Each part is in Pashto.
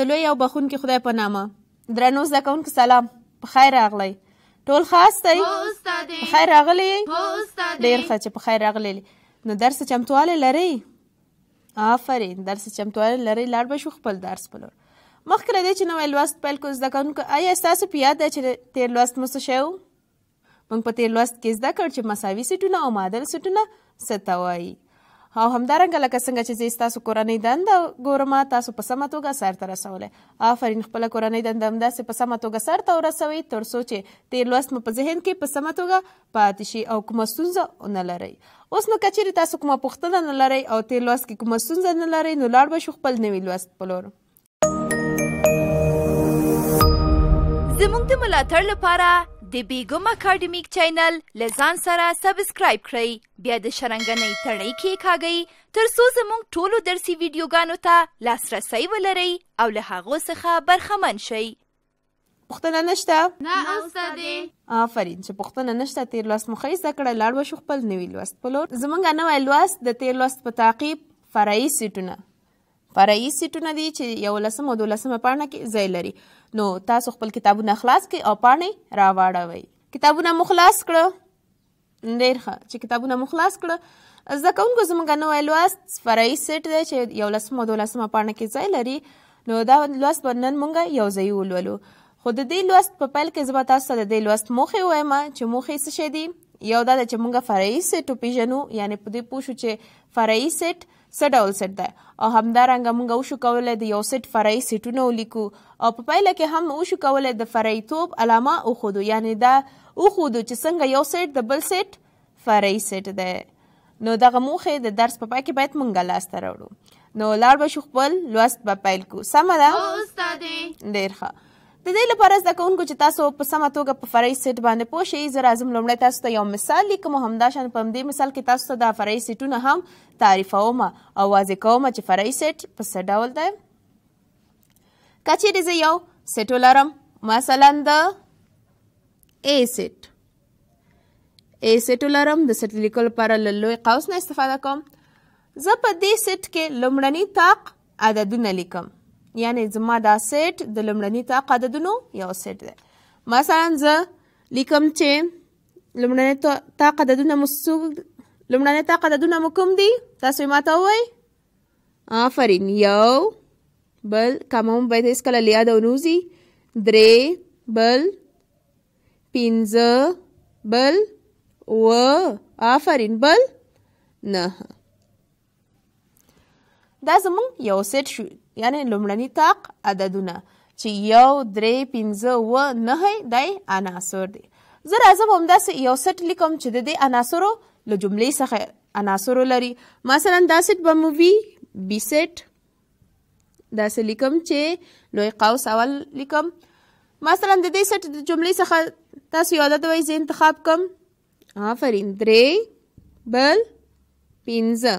د لوی او بخونکي خدای په نامه درنو زده کوونکو سلام په خیر راغلی ټول خاص دی په خیر راغلی ډېر ښه چې په خیر راغلی نو درس چمتوالی لرئ آفرین درس چمتوالی لرئ لاړ به شو خپل درس په لور مخکې له دې چې نوی لوست پیل کړو زده کوونکو آیا ستاسو په یاد دی چې تېر لوست مو څه شی موږ په تېر لوست کې زده کړ چې مساوي سیټونه او معادل سیټونه څه ته وایي او همدارنګه لکه څنګه چې زه ستاسو کورنۍ دنده ګورم تاسو په سمه توګه سرته رسولې آفرین خپل کورنۍ دنده همداسې په سمه توګه سرته ورسوئ تر څو چې تیر لوست مو په ذهن کې په سمه توګه پاتې شي او کومه ستونزه نه لرئ اوس نو کچېرې تاسو کومه پوښتنه نه لرئ او تیر لوست کې کومه ستونزه نه لرئ نو لاړ به شو خپل نوي لوست په لور زموږ د ملاتړ لپاره د بیګم اکیډمیک چینل له ځان سره سبسکرایب کړئ بیا د شرنګنۍ تړۍ کې کاږئ تر څو زموږ ټولو درسي ویډیوګانو ته لاسرسی ولرئ او له هغو څخه برخمن شئ پښتنه نشته نه استادې آفرین چې پښتنه نشته تیر لوست مخې زده کړه لاړ وشو خپل نوی لوست په لور زمونږ نوی لوست د تیر لوست په تعقیب فرعي سیټونه فرعي سیټونه دي چې یولسم او دولسمه پاڼه کې ځای لري نو تاسو خپل کتابونه خلاص کړئ او پاڼې راواړوئ کتابونه مو خلاص کړه ډېر ښه چې کتابونه مو خلاص کړه زده کوونکو زموږ نوی لوست فرعي سیټ دی چې یولسمه او دولسمه پاڼه کې ځای لري نو دا لوست به نن مونږ یو ځای ولولو خو د دې لوست په پیل کې زه به تاسو ته د دې لوست موخې ووایم چې موخې څه شی دي یو دا ده چې مونږ فرعي سیټ وپېژنو یعنې په دې پوه شو چې فرعي سیټ څه ډول سیټ دی او همدارنګه موږ وشو کولی د یو سیټ فرعي سیټونه ولیکو او په پایله کې هم وشو کولی د فرعي توب علامه وښودو یعنې دا وښودو چې څنګه یو سیټ د بل سیټ فرعي سیټ دی نو دغه موخې د درس په پای کې باید موږ لاسته راوړو نو لاړ به شو خپل لوست به پیل کړو سمه ده ډېر ښه د دې لپاره زده کوونکو چې تاسو په سمه توګه په فرعي سیټ باندې پوه شئ زه راځم لومړی تاسو ته یو مثال لیکم او همداشان په همدې مثال کې تاسو ته دا فرعي سیټونه هم تعریفوم او واضح کوم چې فرعي سیټ په څه ډول دی که چیرې زه یو سیټ ولرم مثلا د ای سیټ ای سیټ ولرم د سیټ لیکلو لپاره له لوی قوس نه استفاده کوم زه په دې سیټ کې لومړني طاق عددونه لیکم یعنی زما دا سیټ د لمړني طاق عددونو یو سیټ دی مثلا زه لیکم چې لمړني طاق عددونه مو لمړني طاق عددونه مو کوم دي تاسو ما ته ووایئ آفرین یو بل کمون باید هیڅکله له یاده ونوځي درې بل پنځه بل و آفرین بل نه دا زمونږ یو سیټ شو یعنی لومړني طاق عددونه چې یو درې پنځه اووه نهه دی عناصر دی زه راځم همداسې یو سټ لیکم چې د دې عناصرو له جملې څخه عناصرو لري مثلا دا سټ به مو وي بي سټ داسې لیکم چې لوی قوس اول لیکم مثلا د دې سټ د جملې څخه تاسو یو عدد وایي زه انتخاب کوم آفرین درې بل پنځه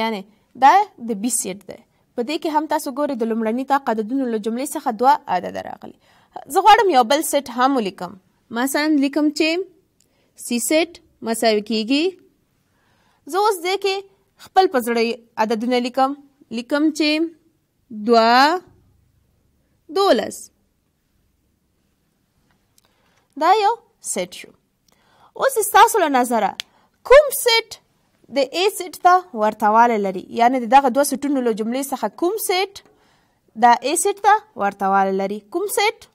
یعنی دا د بي سیټ دی په دې کې هم تاسو ګورئ د لومړني طاق عددونو له جملې څخه دوه عدد راغلي زه غواړم یو بل سیټ هم ولیکم مثلا لیکم چې سي سیټ مساوي کیږي زه اوس دې کې خپل په زړه عددونه لیکم لیکم چې دوه دولس دا یو سیټ شو اوس ستاسو له نظره کوم سیټ د A سیټ ته ورتهوالی لري یعنی د دغه دوه سیټونو له جملې څخه کوم سیټ د A سیټ ته ورتهوالی لري کوم سیټ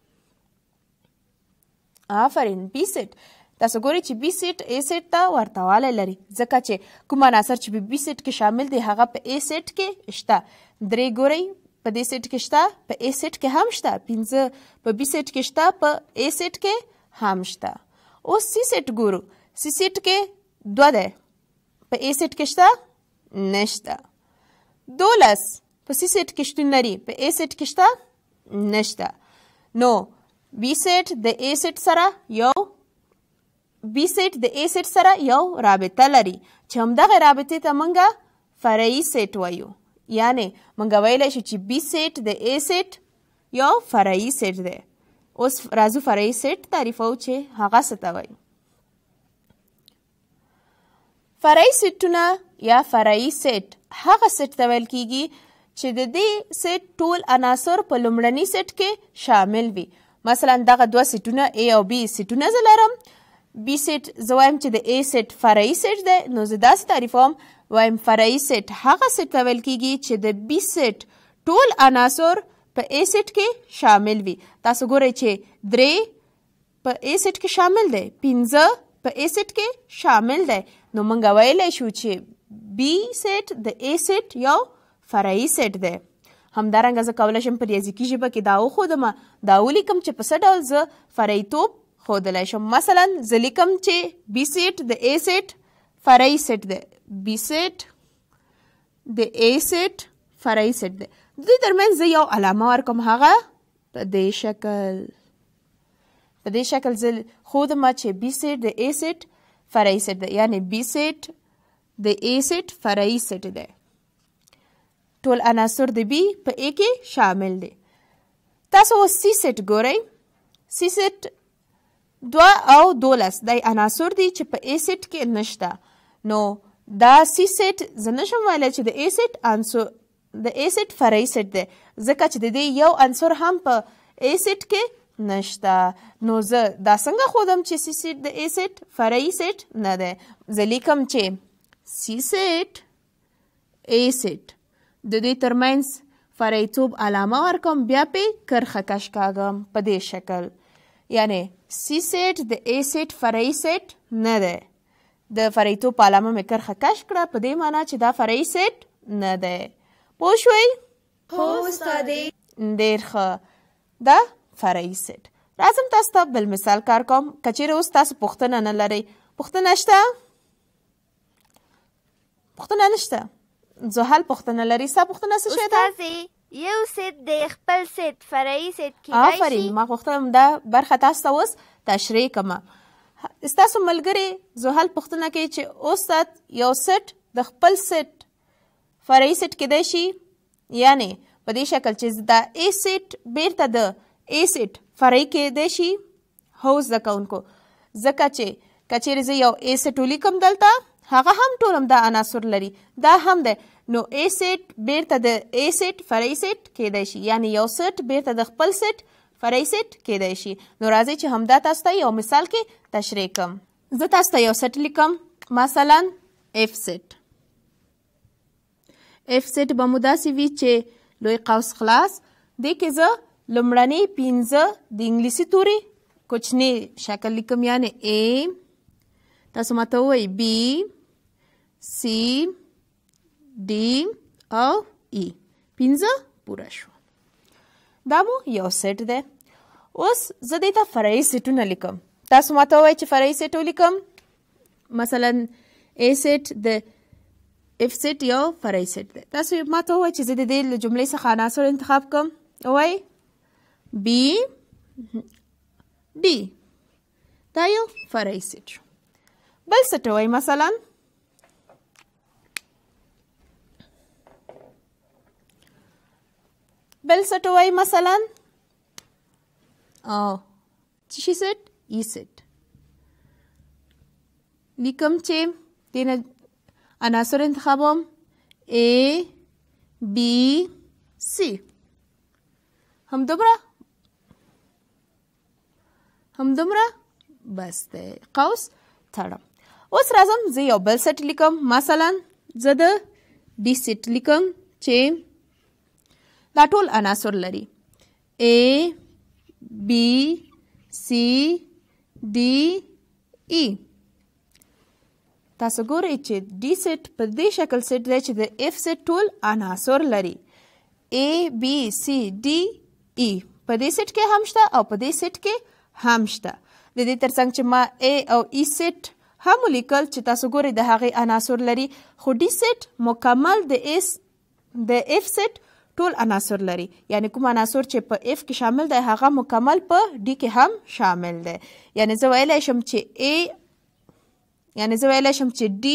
آفرین B سیټ تاسو ګورئ چې B سیټ A سیټ ته ورتهوالی لري ځکه چې کوم عناصر چې په B سیټ کې شامل دي هغه په A سیټ کې شته درې ګورئ په دې سیټ کې شته په A سیټ کې هم شته پنځه په B سیټ کې شته په A سیټ کې هم شته اوس C سیټ ګورو C سیټ کې دوه دی په ای سیټ کې شته نشته دولس په سی سیټ کې شتون لري په ای سیټ کې شته نشته نو بی سیټ د ای سیټ سره یو بی سیټ د ای سیټ سره یو رابطه لري چې همدغه رابطې ته موږ فرعي سیټ وایو یعنې موږ ویلی شو چې بی سیټ د ای سیټ یو فرعي سیټ دی اوس راځو فرعي سیټ تعریفو چې هغه څه ته وایو فرعي سټونه یا فرعي سټ هغه سټ ته ویل کیږي چې د دې سټ ټول عناصر په لومړني سټ کې شامل وي مثلا دغه دوه سټونه A او B سټونه زه لرم B سټ زه وایم چې د A سټ فرعي سټ دی نو زه داسې تعریفوم وایم فرعي سټ هغه سټ ته ویل کیږي چې د B سټ ټول عناصر په A سټ کې شامل وي تاسو ګورئ چې درې په A سټ کې شامل دی پنځه په A سټ کې شامل دی نو مونږ ویلی شو چې بی سیټ د ای سیټ یو فرعي سیټ دی همدارنګه زه کولی شم په ریاضیکي ژبه کې دا وښودمه دا ولیکم چې په څه ډول زه فرعیتوب ښودلی شم مثلا زه لیکم چې بی سیټ د ای سیټ فرعي سیټ دی بی سیټ د ای سیټ فرعي سیټ دی د دې ترمنځ زه یو علامه ورکوم هغه په دې شکل په دې شکل زه ښودمه چې بی سیټ د ای سیټ فرعی سیٹ دی یعنی بی سیټ د ای سیټ فرعي سیټ دی ټول عناصر د بی په ای کې شامل دي تاسو اوس سی سیټ ګورئ سی سیټ دوه او دولس دی عناصر دي چې په ای سیټ کې نشته نو دا سی سیټ زه نشم ویلی چې د ای سیټ عنصر د ای سیټ فرعي سیټ دی ځکه چې د دې یو عنصر هم په ای سیټ کې نشته نو زه دا څنګه خودم چې سی سیټ د ای سیټ فرعي سیټ نه دی زه لیکم چې سی سیټ ای سیټ د دې ترمنځ فرعیتوب علامه ورکم بیا پې کرخه کش کاږم په دې شکل یعنی سی سیټ د ای سیټ فرعي سیټ نه دی د فرعیتوب علامه مې کرخه کش کړه په دې معنی چې دا فرعي سیټ نه دی پوه شوئ هو استادې ډېر ښه ده فرعي سیټ راځم تاسو ته بل مثال کار کوم کچېره اوس تاسو پوښتنه نه لرئ پوښتنه شته پوښتنه نشته زحل پوښتنه لري ستا پوښتنه څه شی ده یو سیټ د خپل سیټ فرعي سیټ کېدای شي آفرین ما غوښتم دا برخه تاسو ته اوس تشریح کړم ستاسو ملګري زحل پوښتنه کوي چې اوس یو سیټ د خپل سیټ فرعي سیټ کېدای شي یعنې په دې شکل چې دا ای سیټ بیرته د ایسټ فرعي کېدای شي هو زده کوونکو ځکه چې کچېرې زه یو ایسټ ولیکم دلته هغه هم ټولم دا عناصر لري دا هم دی نو ایسټ بیرته د ایسټ فرعي سیټ کېدای شي یعنی یو سیټ بیرته د خپل سیټ فرعي سیټ کېدای شي نو راځئ چې همدا تاسو ته یو مثال کې تشریح کړم زه تاسو ته یو سیټ لیکم مثلا اف سیټ اف سیټ به مو داسې وي چې لوی قوس خلاص دې کې زه لمړنی پنځه د انګلیسي توري کوچنی شکل لیکم یعنی ا تاسو ماته وای بی سی ډی او ای e. پنځه پوره شو دا مو یو سیټ دی اوس زه دې ته فرعي سیټونه لیکم تاسو ماته وای چې فرعي سیټ ولیکم مثلا ا سیټ د اف سیټ یو فرعي سیټ دی تاسو ماته وای چې زه د دې جملې څخه عناصر انتخاب کوم وای B, D. Tayo, para isitro. Balsa to ay masalan. Balsa to ay masalan. Oh, she said, is it. Likam che, tina anasurin انتخابهم A B C هم دوباره همدومره بس دی قوس تړم اوس راځم زه یو بل سیټ لیکم مثلا زه د ډي سیټ لیکم چې دا ټول عناصر لري A B C D E تاسو ګورئ چې ډي سیټ په دې شکل سیټ دی چې د اف سیټ ټول عناصر لري A B C D E په دې سیټ کې هم شته او په دې سیټ کې هم شته د دې ترڅنګ چې ما A او E سیټ هم لیکل چې تاسو ګورئ د هغې عناصر لري خو D سیټ مکمل د S د F سیټ ټول عناصر لري یعنی کوم عناصر چې په F کې شامل دی هغه مکمل په D کې هم شامل دی یعنی زه ویلی شم چې A یعنی زه ویلی شم چې D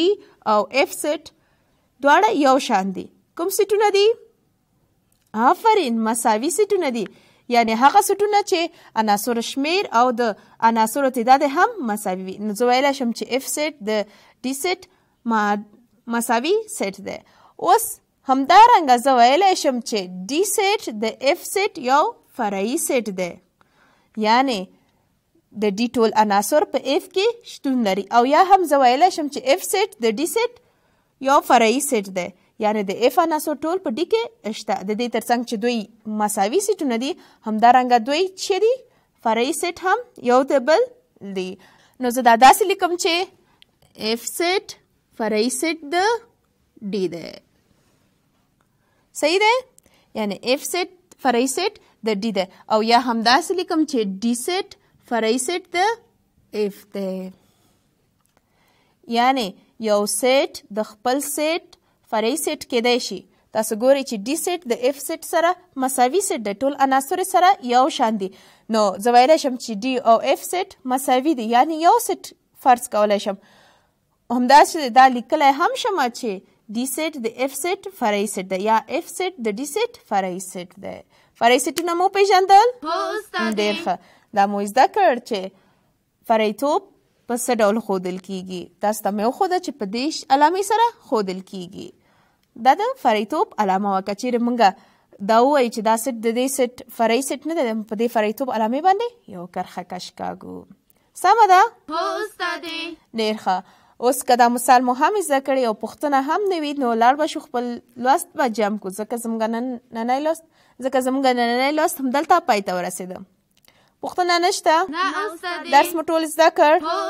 او F سیټ دواړه یو شان دي کوم سیټونه دي آفرین مساوي سیټونه دي یعنی هغه سټونه چې عناصر شمیر او د عناصر تعداد هم مساوي وي نو زه ویلی شم چې اف سیټ د ډي سیټ مساوي سیټ دی اوس همدارنګه زه ویلی شم چې ډي سیټ د اف سیټ یو فرعي سیټ دی یعنی د ډی ټول عناصر په اف کې شتون لري او یا هم زه ویلی شم چې اف سیټ د ډی سیټ یو فرعي سیټ دی یعنی د اف عناصر ټول په ډی کې شته د دې ترڅنګ چې دوی مساوي سیټونه دي همدارنګه دوی چې دي فرعي سیټ هم یو د بل دی نو زه دا داسې لیکم چې اف سیټ فرعي سیټ د ډی دی صحیح دی یعنی اف سیټ فرعي سیټ د ډی دی او یا هم داسې لیکم چې ډی سیټ فرعي سیټ د اف دی یعنی یو سیټ د خپل سیټ فرعي سیټ کېدای شي تاسو ګورئ چې ډي سیټ د اف سیټ سره مساوي سیټ د ټول عناصر سره یو شان دي نو زه ویلی شم چې ډي او اف سیټ مساوي دي یعنی یو سیټ فرض کولی شم همداسې دا لیکلی هم شم چې ډي سیټ د اف سیټ فرعي سیټ دی یا اف سیټ د ډي سیټ فرعي سیټ دی فرعي سیټونه مو پېژندل ډېر ښه دا مو زده کړ چې فریتوب په څه ډول ښودل کیږي تاسو ته مې وښوده چې په دې علامې سره ښودل کیږي دا د فریتوب علامه وه که چیرې مونږ دا ووایو چې دا سټ د دې سټ فری سټ نه دی په دې فریتوب علامې باندې یو کرښه کش کاږو سمه ده ډېر ښه اوس که دا مثال مو هم زده کړی او پوښتنه هم نه وي نو لاړ به شو خپل لوست به جمع کړو ځکه زموږ نننی لوست ځکه زموږ نننی لوست همدلته پای ته ورسېده پوښتنه نشته درس مو ټول زده کړ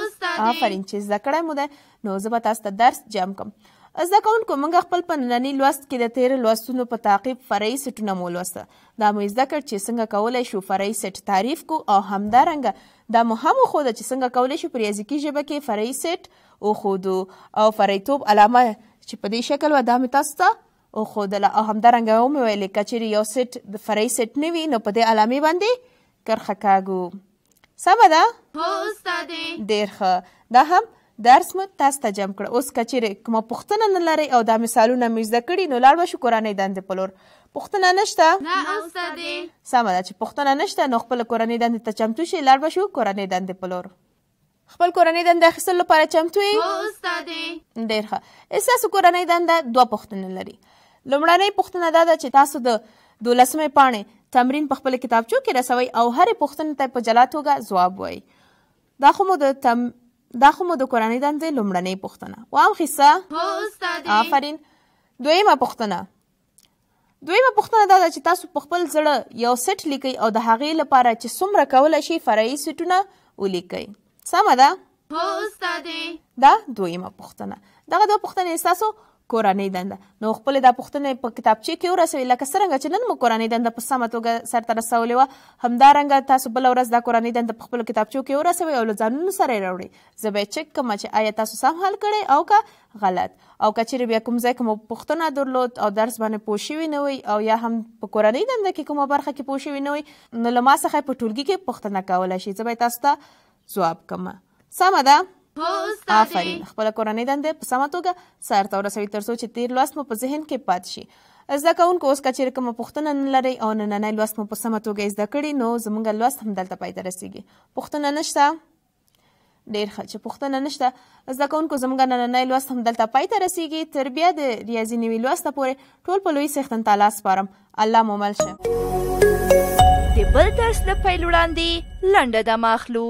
آفرین چې زده کړی مو دی نو زه به تاسو ته درس جمع کړم زده کوونکو موږ خپل په ننني لوست کې د تیر لوستونو په تعقیب فرعي سټونه مو لوسته دا مو زده کړ چې څنګه کولای شو فرعي سټ تعریف کو او همدارنګه دا مو هم خو د چې څنګه کولای شو په ریاضیکي ژبه کې فرعي سټ او خودو او فرعیتوب علامه چې په دې شکل و دا مې تاسو ته او خودله او همدارنګه مو ویلې کچېر یو سټ د فرعي سټ نه وي نو په دې علامې باندې کرخه کاږو سمه ده هو استادې ډېر ښه دا هم درس مو تاسو ته جمع کړ اوس کچېرې کومه پوښتنه نه لرئ او دا مثالونه مې زده کړي نو لاړ به شو کورنۍ دندې په لور پوښتنه نشته نه استادې سمه ده چې پوښتنه نشته نو خپل کورنۍ دندې ته چمتو شئ لاړ به شو کورنۍ دندې په لور خپل کورنۍ دنده اخیستلو لپاره چمتو یې هو استادې ډېر ښه ستاسو کورنۍ دنده دوه پوښتنې لري لومړنۍ پوښتنه دا ده چې تاسو د دولسمې پاڼې تمرین په خپل کتابچو کې رسوئ او هرې پوښتنې ته په جلا توګه ځواب وایئ دا خو مو د تم دا خو مو د کورنۍ دندې لومړنۍ پوښتنه وام خصه هو استاد آفرین دویمه پوښتنه دویمه پوښتنه دا ده چې تاسو په خپل زړه یو سټ لیکئ او د هغې لپاره چې څومره کولی شي فرعي سټونه ولیکئ سمه ده هو استاد دا دویمه پوښتنه دغه دوه پوښتنې ستاسو کورانې دنده نو خپل د پښتنې په کتابچې کې ورسوي لکه څنګه چې نن مو کورانې دنده په سمه توګه سرته رسولې وه همدارنګه تاسو بل ورځ دا کورانې دنده په خپلو کتابچو کې ورسوي او له ځانونو سره یې راوړئ زه به یې چک کړم چې آیا تاسو سم حل کړی او که غلط او که چیرې بیا کوم ځای کې مو پوښتنه درلود او درس باندې پوه شوي نه وي او یا هم په کورنۍ دنده کې کومه برخه کې پوه شوي نه وي نو له ما څخه په ټولګي کې پوښتنه کولی شئ زه به تاسو ته ځواب کړم سمه ده آفرین خپل کورنۍ دنده په سمه توګه سر ته ورسوي ترڅو چې تیر لوست مو په ذهن کې پات شي زده کوونکو اوس کچېر کومه پوښتنه نه لرئ او نننی لوست مو په سمه توګه زده کړي نو زموږ لوست همدلته پای ته رسیږي پوښتنه نشته ډېر ښه چې پوښتنه نشته زده کوونکو زموږ نننی لوست همدلته پای ته رسیږي تر بیا د ریاضي نوي لوسته پورې ټول په لوی سیختن تعالی سپارم الله مو مل شه د بل درس د پیل وړاندې لنډه دمه اخلو